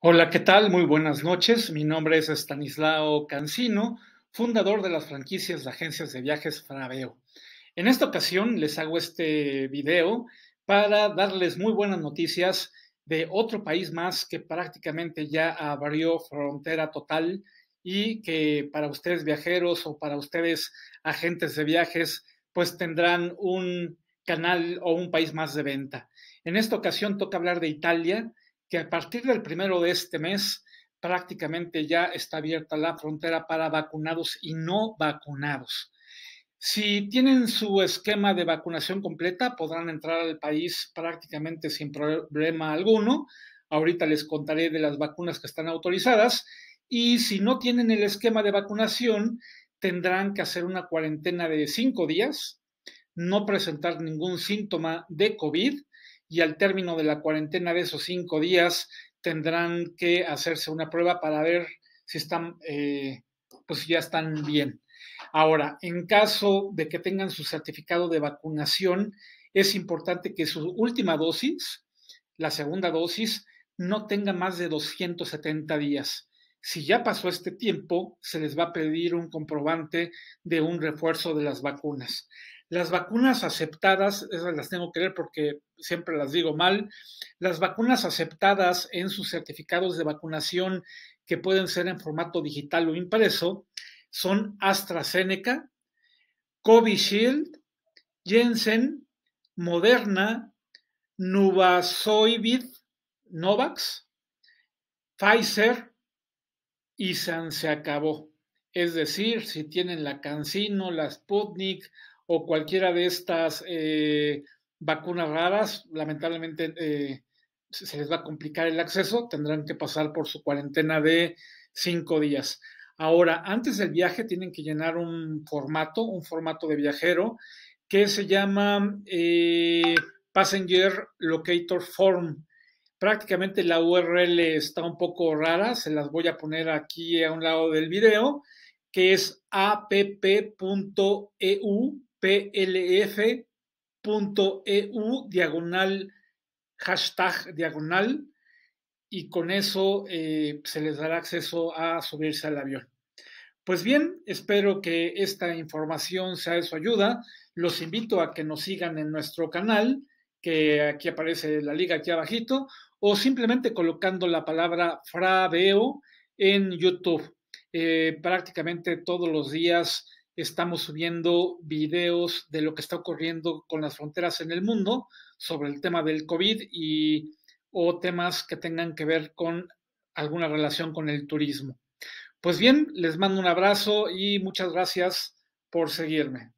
Hola, ¿qué tal? Muy buenas noches. Mi nombre es Stanislao Cancino, fundador de las franquicias de agencias de viajes Fraveo. En esta ocasión les hago este video para darles muy buenas noticias de otro país más que prácticamente ya abrió frontera total y que para ustedes viajeros o para ustedes agentes de viajes, pues tendrán un canal o un país más de venta. En esta ocasión toca hablar de Italia que a partir del primero de este mes prácticamente ya está abierta la frontera para vacunados y no vacunados. Si tienen su esquema de vacunación completa, podrán entrar al país prácticamente sin problema alguno. Ahorita les contaré de las vacunas que están autorizadas. Y si no tienen el esquema de vacunación, tendrán que hacer una cuarentena de cinco días, no presentar ningún síntoma de COVID y al término de la cuarentena de esos cinco días tendrán que hacerse una prueba para ver si están, eh, pues ya están bien. Ahora, en caso de que tengan su certificado de vacunación, es importante que su última dosis, la segunda dosis, no tenga más de 270 días si ya pasó este tiempo, se les va a pedir un comprobante de un refuerzo de las vacunas. Las vacunas aceptadas, esas las tengo que leer porque siempre las digo mal, las vacunas aceptadas en sus certificados de vacunación que pueden ser en formato digital o impreso son AstraZeneca, Covishield, Jensen, Moderna, Nuvasoivid, Novax, Pfizer, y se acabó. Es decir, si tienen la Cancino, la Sputnik o cualquiera de estas eh, vacunas raras, lamentablemente eh, se les va a complicar el acceso, tendrán que pasar por su cuarentena de cinco días. Ahora, antes del viaje tienen que llenar un formato, un formato de viajero que se llama eh, Passenger Locator Form. Prácticamente la URL está un poco rara, se las voy a poner aquí a un lado del video, que es app.eu plf.eu diagonal hashtag diagonal y con eso eh, se les dará acceso a subirse al avión. Pues bien, espero que esta información sea de su ayuda. Los invito a que nos sigan en nuestro canal, que aquí aparece la liga aquí abajito, o simplemente colocando la palabra Fraveo en YouTube. Eh, prácticamente todos los días estamos subiendo videos de lo que está ocurriendo con las fronteras en el mundo sobre el tema del COVID y o temas que tengan que ver con alguna relación con el turismo. Pues bien, les mando un abrazo y muchas gracias por seguirme.